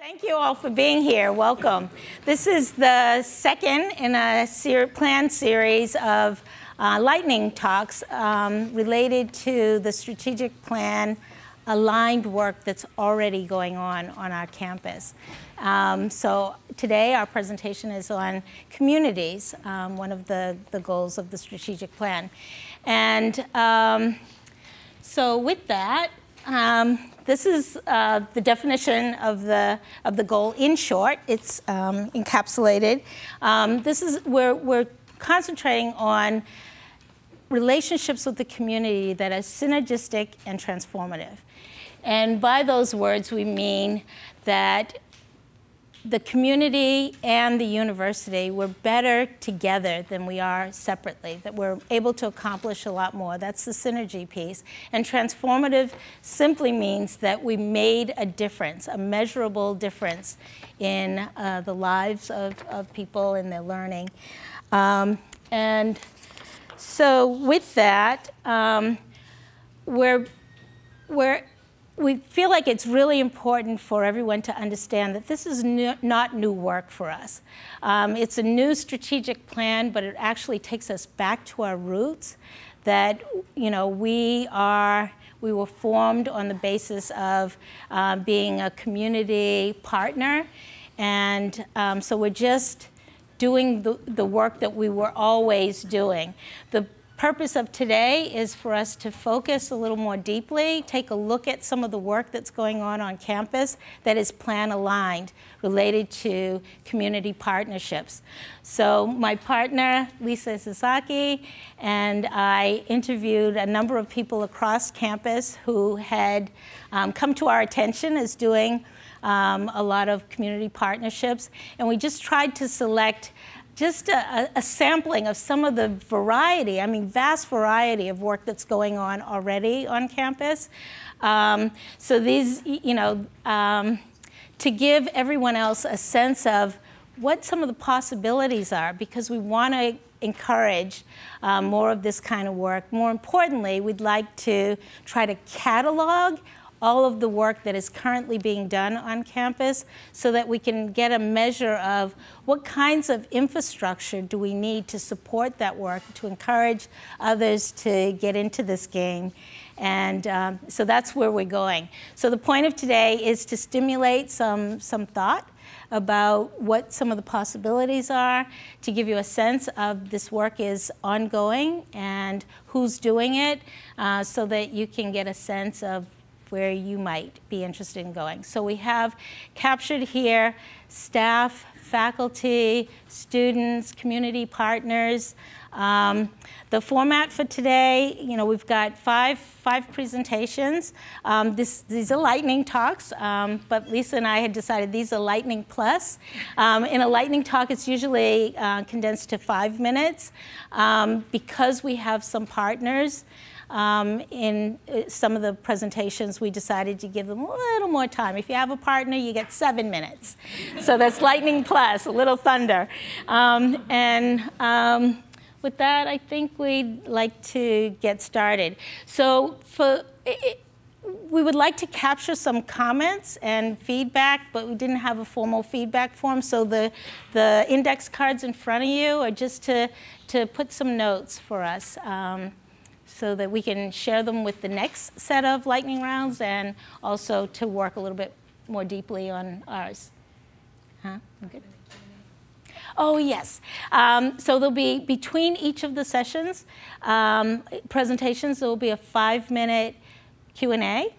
Thank you all for being here. Welcome. This is the second in a ser planned series of uh, lightning talks um, related to the strategic plan aligned work that's already going on on our campus. Um, so today our presentation is on communities, um, one of the, the goals of the strategic plan. And um, so with that, um, this is uh, the definition of the, of the goal in short. It's um, encapsulated. Um, this is where we're concentrating on relationships with the community that are synergistic and transformative. And by those words, we mean that the community and the university, were better together than we are separately, that we're able to accomplish a lot more. That's the synergy piece. And transformative simply means that we made a difference, a measurable difference in uh, the lives of, of people and their learning. Um, and so with that, um, we're, we're we feel like it's really important for everyone to understand that this is new, not new work for us. Um, it's a new strategic plan, but it actually takes us back to our roots that, you know, we are, we were formed on the basis of um, being a community partner. And um, so we're just doing the, the work that we were always doing. The purpose of today is for us to focus a little more deeply, take a look at some of the work that's going on on campus that is plan aligned related to community partnerships. So my partner, Lisa Sasaki, and I interviewed a number of people across campus who had um, come to our attention as doing um, a lot of community partnerships, and we just tried to select just a, a, sampling of some of the variety, I mean, vast variety of work that's going on already on campus. Um, so these, you know, um, to give everyone else a sense of what some of the possibilities are, because we want to encourage uh, more of this kind of work. More importantly, we'd like to try to catalog all of the work that is currently being done on campus so that we can get a measure of what kinds of infrastructure do we need to support that work, to encourage others to get into this game. And um, so that's where we're going. So the point of today is to stimulate some, some thought about what some of the possibilities are, to give you a sense of this work is ongoing and who's doing it, uh, so that you can get a sense of where you might be interested in going. So we have captured here staff, faculty, students, community partners. Um, the format for today, you know, we've got five, five presentations. Um, this, these are lightning talks, um, but Lisa and I had decided these are lightning plus. Um, in a lightning talk, it's usually uh, condensed to five minutes. Um, because we have some partners, um, in uh, some of the presentations, we decided to give them a little more time. If you have a partner, you get seven minutes. so that's lightning plus, a little thunder. Um, and um, with that, I think we'd like to get started. So for... It, we would like to capture some comments and feedback, but we didn't have a formal feedback form. So the, the index cards in front of you are just to, to put some notes for us. Um, so that we can share them with the next set of lightning rounds and also to work a little bit more deeply on ours. Huh? Good. Oh, yes. Um, so there'll be between each of the sessions, um, presentations, there'll be a five-minute Q&A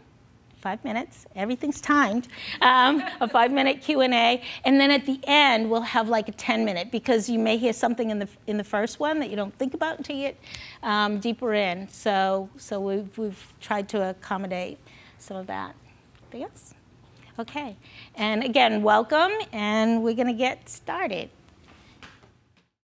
five minutes. Everything's timed. Um, a five-minute Q and A, and then at the end we'll have like a ten-minute because you may hear something in the in the first one that you don't think about until you get um, deeper in. So so we've we've tried to accommodate some of that. Yes. Okay. And again, welcome, and we're going to get started.